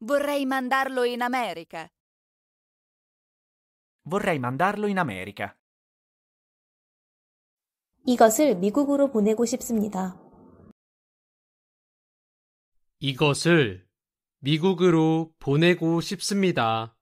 Vorrei mandarlo in America. Vorrei mandarlo in America. 이것을 미국으로 보내고 싶습니다. 이것을 미국으로 보내고 싶습니다.